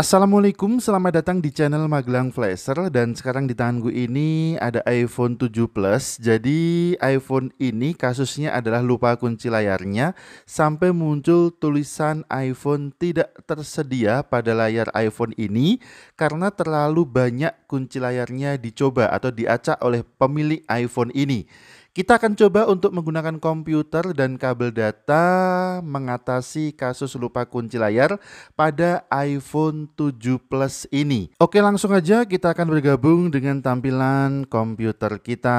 Assalamualaikum, selamat datang di channel Magelang Flasher dan sekarang di tanganku ini ada iPhone 7 Plus. Jadi iPhone ini kasusnya adalah lupa kunci layarnya sampai muncul tulisan iPhone tidak tersedia pada layar iPhone ini karena terlalu banyak kunci layarnya dicoba atau diacak oleh pemilik iPhone ini. Kita akan coba untuk menggunakan komputer dan kabel data mengatasi kasus lupa kunci layar pada iPhone 7 Plus ini. Oke, langsung aja kita akan bergabung dengan tampilan komputer kita.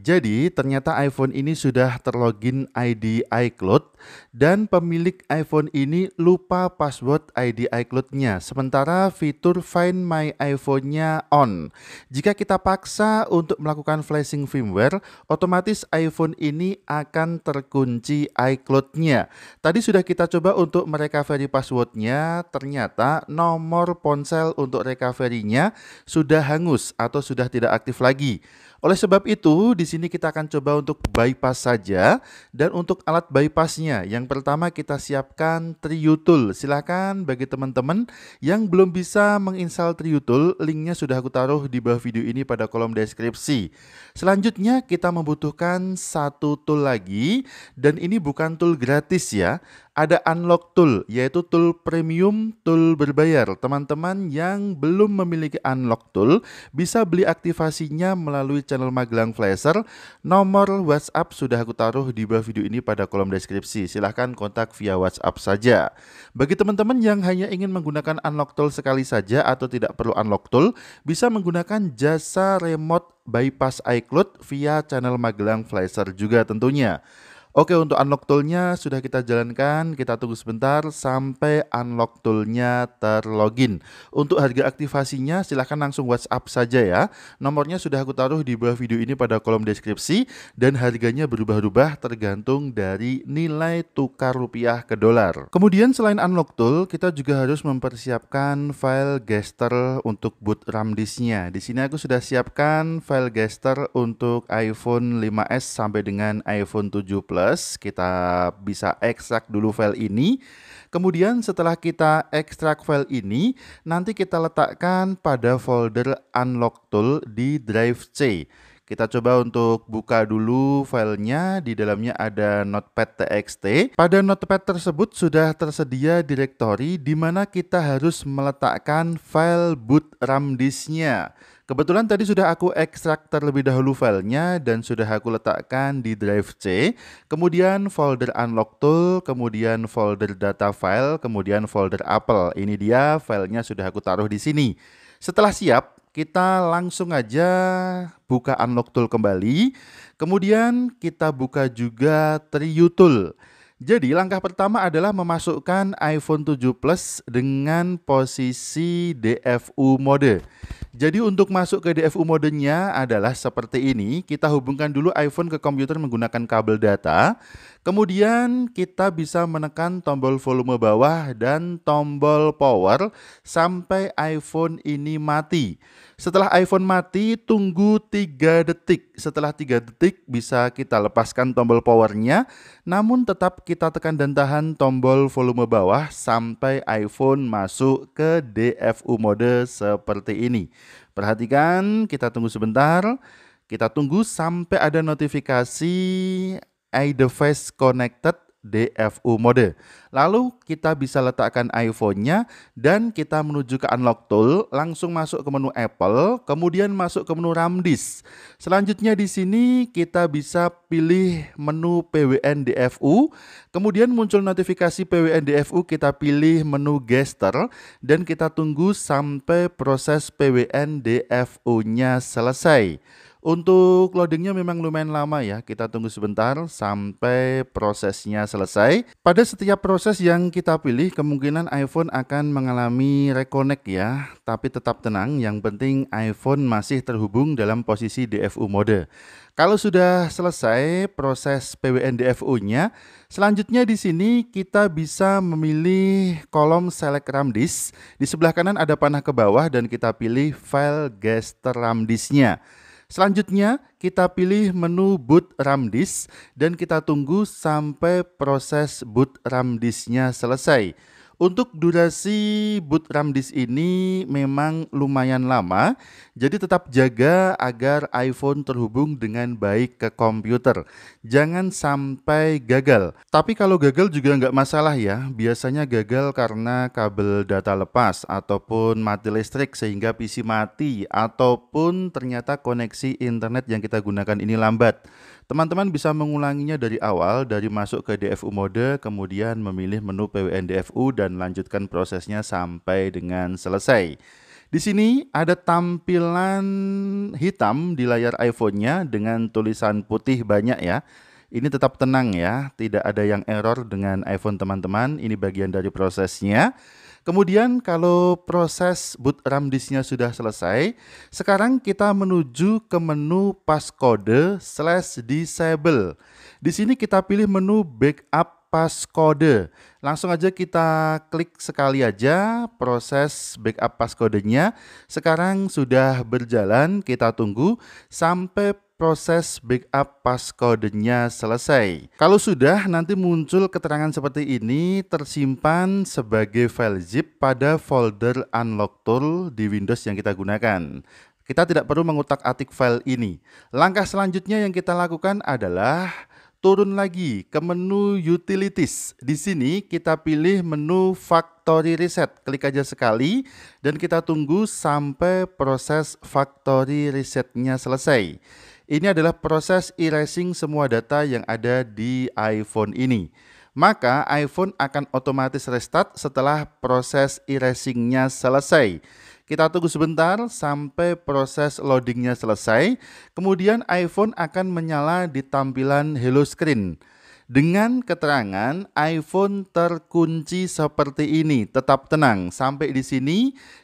Jadi, ternyata iPhone ini sudah terlogin ID iCloud dan pemilik iPhone ini lupa password ID iCloud-nya. Sementara fitur Find My iPhone-nya on. Jika kita paksa untuk melakukan flashing firmware, otomatis otomatis iPhone ini akan terkunci iCloud-nya. Tadi sudah kita coba untuk merecovery passwordnya, ternyata nomor ponsel untuk recovery-nya sudah hangus atau sudah tidak aktif lagi. Oleh sebab itu, di sini kita akan coba untuk bypass saja dan untuk alat bypassnya yang pertama kita siapkan Triutul. Silakan bagi teman-teman yang belum bisa menginstal Triutul, linknya sudah aku taruh di bawah video ini pada kolom deskripsi. Selanjutnya kita membutuhkan satu tool lagi dan ini bukan tool gratis ya ada unlock tool, yaitu tool premium, tool berbayar. Teman-teman yang belum memiliki unlock tool bisa beli aktivasinya melalui channel Magelang Flasher. Nomor WhatsApp sudah aku taruh di bawah video ini pada kolom deskripsi. Silahkan kontak via WhatsApp saja. Bagi teman-teman yang hanya ingin menggunakan unlock tool sekali saja atau tidak perlu unlock tool, bisa menggunakan jasa remote bypass iCloud via channel Magelang Flasher juga tentunya. Oke untuk unlock toolnya sudah kita jalankan, kita tunggu sebentar sampai unlock toolnya terlogin. Untuk harga aktivasinya silahkan langsung WhatsApp saja ya. Nomornya sudah aku taruh di bawah video ini pada kolom deskripsi dan harganya berubah-ubah tergantung dari nilai tukar rupiah ke dolar. Kemudian selain unlock tool, kita juga harus mempersiapkan file gester untuk boot RAM disknya. Di sini aku sudah siapkan file gester untuk iPhone 5s sampai dengan iPhone 7 Plus plus, kita bisa ekstrak dulu file ini. Kemudian setelah kita ekstrak file ini, nanti kita letakkan pada folder unlock tool di drive C. Kita coba untuk buka dulu filenya, di dalamnya ada notepad txt. Pada notepad tersebut sudah tersedia direktori di mana kita harus meletakkan file boot RAM disknya. Kebetulan tadi sudah aku ekstrak terlebih dahulu filenya dan sudah aku letakkan di drive C, kemudian folder unlock tool, kemudian folder data file, kemudian folder apple. Ini dia filenya sudah aku taruh di sini. Setelah siap, kita langsung aja buka unlock tool kembali. Kemudian kita buka juga trio tool. Jadi langkah pertama adalah memasukkan iPhone 7 Plus dengan posisi DFU mode. Jadi untuk masuk ke DFU modenya adalah seperti ini, kita hubungkan dulu iPhone ke komputer menggunakan kabel data. Kemudian kita bisa menekan tombol volume bawah dan tombol power sampai iPhone ini mati. Setelah iPhone mati, tunggu 3 detik. Setelah 3 detik bisa kita lepaskan tombol powernya, namun tetap kita tekan dan tahan tombol volume bawah sampai iPhone masuk ke DFU mode seperti ini. Perhatikan, kita tunggu sebentar. Kita tunggu sampai ada notifikasi iDevice connected DFU mode. Lalu kita bisa letakkan iPhone-nya dan kita menuju ke unlock tool, langsung masuk ke menu Apple, kemudian masuk ke menu Ramdis. Selanjutnya di sini kita bisa pilih menu PWN DFU, kemudian muncul notifikasi PWN DFU, kita pilih menu gesture dan kita tunggu sampai proses PWN DFU-nya selesai. Untuk loadingnya memang lumayan lama ya, kita tunggu sebentar sampai prosesnya selesai. Pada setiap proses yang kita pilih, kemungkinan iPhone akan mengalami reconnect ya. Tapi tetap tenang, yang penting iPhone masih terhubung dalam posisi DFU mode. Kalau sudah selesai proses PWN DFU-nya, selanjutnya di sini kita bisa memilih kolom select RAM disk. Di sebelah kanan ada panah ke bawah dan kita pilih file gesture RAM disk-nya. Selanjutnya, kita pilih menu boot RAM disk dan kita tunggu sampai proses boot RAM disknya selesai. Untuk durasi boot RAM disk ini memang lumayan lama, jadi tetap jaga agar iPhone terhubung dengan baik ke komputer. Jangan sampai gagal. Tapi kalau gagal juga nggak masalah ya, biasanya gagal karena kabel data lepas ataupun mati listrik sehingga PC mati ataupun ternyata koneksi internet yang kita gunakan ini lambat. Teman-teman bisa mengulanginya dari awal, dari masuk ke DFU mode, kemudian memilih menu PWN DFU dan dan lanjutkan prosesnya sampai dengan selesai. Di sini ada tampilan hitam di layar iPhone-nya dengan tulisan putih banyak ya. Ini tetap tenang ya, tidak ada yang error dengan iPhone teman-teman. Ini bagian dari prosesnya. Kemudian kalau proses boot RAM disknya sudah selesai, sekarang kita menuju ke menu passcode slash disable. Di sini kita pilih menu backup Lapas Langsung aja kita klik sekali aja proses backup pascodenya. Sekarang sudah berjalan, kita tunggu sampai proses backup pascodenya selesai. Kalau sudah, nanti muncul keterangan seperti ini tersimpan sebagai file zip pada folder unlock tool di Windows yang kita gunakan. Kita tidak perlu mengutak-atik file ini. Langkah selanjutnya yang kita lakukan adalah turun lagi ke menu utilities. Di sini kita pilih menu factory reset. Klik aja sekali dan kita tunggu sampai proses factory resetnya selesai. Ini adalah proses erasing semua data yang ada di iPhone ini. Maka iPhone akan otomatis restart setelah proses erasingnya selesai. Kita tunggu sebentar sampai proses loadingnya selesai. Kemudian iPhone akan menyala di tampilan Hello Screen dengan keterangan iPhone terkunci seperti ini. Tetap tenang, sampai di sini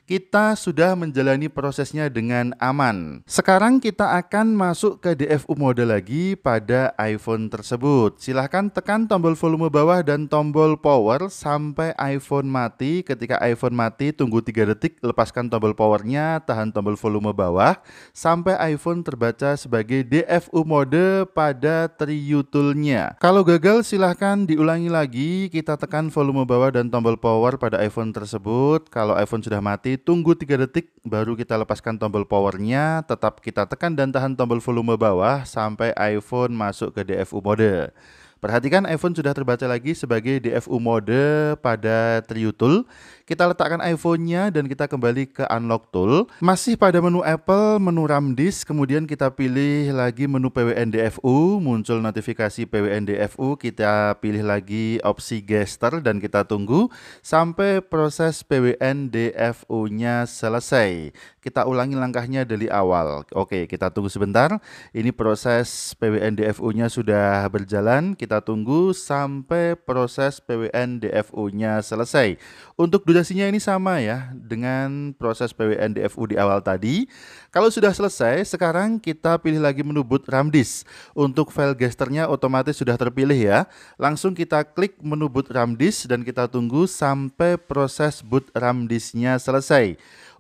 kita sudah menjalani prosesnya dengan aman. Sekarang kita akan masuk ke DFU mode lagi pada iPhone tersebut. Silahkan tekan tombol volume bawah dan tombol power sampai iPhone mati. Ketika iPhone mati, tunggu 3 detik, lepaskan tombol powernya, tahan tombol volume bawah, sampai iPhone terbaca sebagai DFU mode pada triutulnya. Kalau gagal silahkan diulangi lagi, kita tekan volume bawah dan tombol power pada iPhone tersebut. Kalau iPhone sudah mati, tunggu 3 detik baru kita lepaskan tombol powernya, tetap kita tekan dan tahan tombol volume bawah sampai iPhone masuk ke DFU mode. Perhatikan iPhone sudah terbaca lagi sebagai DFU mode pada Trio Tool. Kita letakkan iPhone-nya dan kita kembali ke Unlock Tool. Masih pada menu Apple, menu RAM disk, kemudian kita pilih lagi menu PWN DFU, muncul notifikasi PWN DFU, kita pilih lagi opsi gesture dan kita tunggu sampai proses PWN DFU-nya selesai. Kita ulangi langkahnya dari awal. Oke, kita tunggu sebentar. Ini proses PWN DFU-nya sudah berjalan kita tunggu sampai proses PWN DFU-nya selesai. Untuk durasinya ini sama ya dengan proses PWN DFU di awal tadi. Kalau sudah selesai, sekarang kita pilih lagi menu boot ramdis. Untuk file gesternya otomatis sudah terpilih ya. Langsung kita klik menu boot ramdis dan kita tunggu sampai proses boot RAMDIS-nya selesai.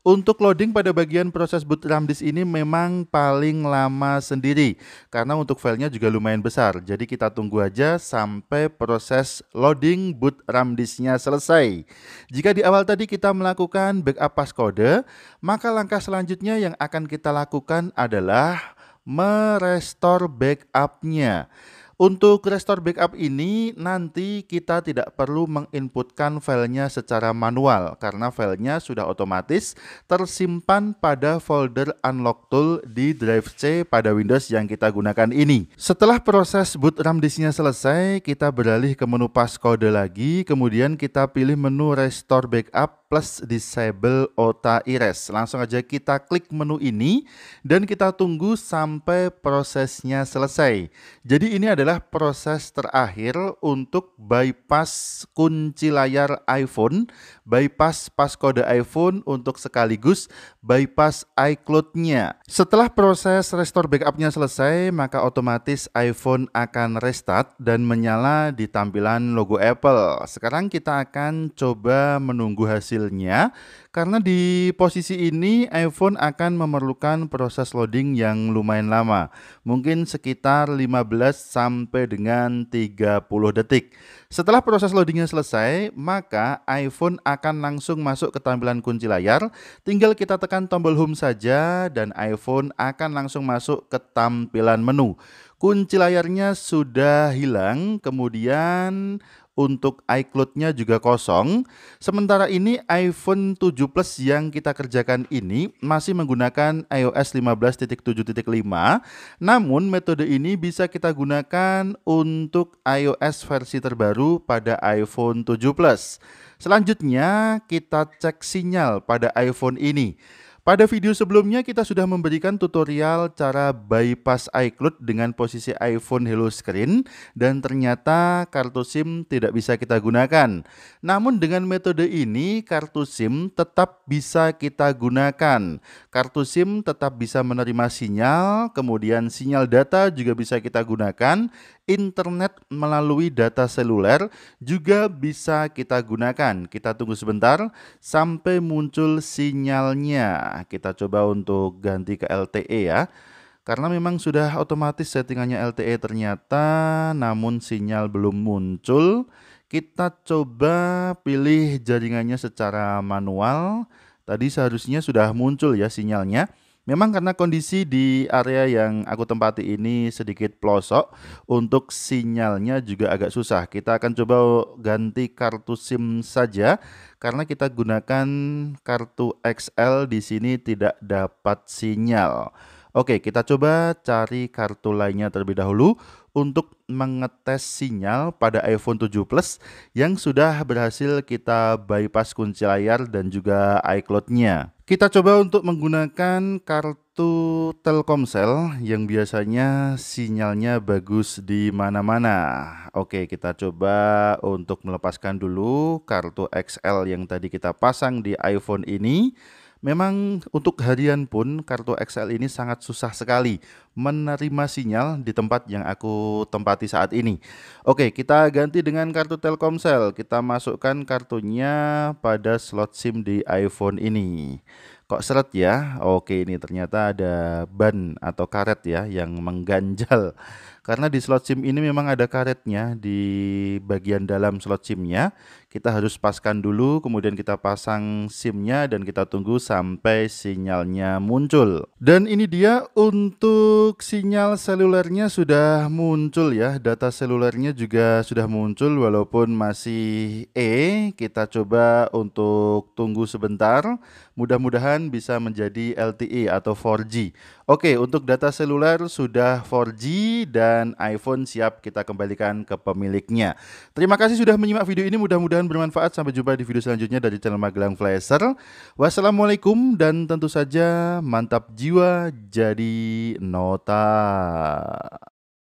Untuk loading pada bagian proses boot RAM ini memang paling lama sendiri karena untuk filenya juga lumayan besar. Jadi kita tunggu aja sampai proses loading boot RAM selesai. Jika di awal tadi kita melakukan backup skode, maka langkah selanjutnya yang akan kita lakukan adalah merestore backupnya. Untuk restore backup ini nanti kita tidak perlu menginputkan filenya secara manual karena filenya sudah otomatis tersimpan pada folder unlock tool di drive C pada Windows yang kita gunakan ini. Setelah proses boot RAM disknya selesai, kita beralih ke menu passcode lagi, kemudian kita pilih menu restore backup plus disable OTA iris. Langsung aja kita klik menu ini dan kita tunggu sampai prosesnya selesai. Jadi ini adalah proses terakhir untuk bypass kunci layar iPhone, bypass passcode iPhone untuk sekaligus bypass iCloud-nya. Setelah proses restore backupnya selesai, maka otomatis iPhone akan restart dan menyala di tampilan logo Apple. Sekarang kita akan coba menunggu hasil hasilnya karena di posisi ini iPhone akan memerlukan proses loading yang lumayan lama, mungkin sekitar 15 sampai dengan 30 detik. Setelah proses loadingnya selesai, maka iPhone akan langsung masuk ke tampilan kunci layar. Tinggal kita tekan tombol home saja dan iPhone akan langsung masuk ke tampilan menu. Kunci layarnya sudah hilang, kemudian untuk iCloud-nya juga kosong. Sementara ini iPhone 7 Plus yang kita kerjakan ini masih menggunakan iOS 15.7.5. Namun metode ini bisa kita gunakan untuk iOS versi terbaru pada iPhone 7 Plus. Selanjutnya kita cek sinyal pada iPhone ini. Pada video sebelumnya kita sudah memberikan tutorial cara bypass iCloud dengan posisi iPhone Hello Screen dan ternyata kartu SIM tidak bisa kita gunakan. Namun dengan metode ini kartu SIM tetap bisa kita gunakan. Kartu SIM tetap bisa menerima sinyal, kemudian sinyal data juga bisa kita gunakan internet melalui data seluler juga bisa kita gunakan. Kita tunggu sebentar sampai muncul sinyalnya. Kita coba untuk ganti ke LTE ya. Karena memang sudah otomatis settingannya LTE ternyata namun sinyal belum muncul. Kita coba pilih jaringannya secara manual. Tadi seharusnya sudah muncul ya sinyalnya. Memang karena kondisi di area yang aku tempati ini sedikit pelosok, untuk sinyalnya juga agak susah. Kita akan coba ganti kartu SIM saja karena kita gunakan kartu XL di sini tidak dapat sinyal. Oke, kita coba cari kartu lainnya terlebih dahulu untuk mengetes sinyal pada iPhone 7 Plus yang sudah berhasil kita bypass kunci layar dan juga iCloud-nya. Kita coba untuk menggunakan kartu Telkomsel yang biasanya sinyalnya bagus di mana-mana. Oke, kita coba untuk melepaskan dulu kartu XL yang tadi kita pasang di iPhone ini. Memang untuk harian pun kartu XL ini sangat susah sekali menerima sinyal di tempat yang aku tempati saat ini. Oke, kita ganti dengan kartu Telkomsel. Kita masukkan kartunya pada slot SIM di iPhone ini. Kok seret ya? Oke, ini ternyata ada ban atau karet ya yang mengganjal karena di slot SIM ini memang ada karetnya di bagian dalam slot SIM-nya. Kita harus paskan dulu, kemudian kita pasang SIM-nya dan kita tunggu sampai sinyalnya muncul. Dan ini dia untuk sinyal selulernya sudah muncul ya. Data selulernya juga sudah muncul walaupun masih E. Kita coba untuk tunggu sebentar. Mudah-mudahan bisa menjadi LTE atau 4G. Oke, untuk data seluler sudah 4G dan dan iPhone siap kita kembalikan ke pemiliknya. Terima kasih sudah menyimak video ini, mudah-mudahan bermanfaat. Sampai jumpa di video selanjutnya dari channel Magelang Flasher. Wassalamualaikum dan tentu saja mantap jiwa jadi nota.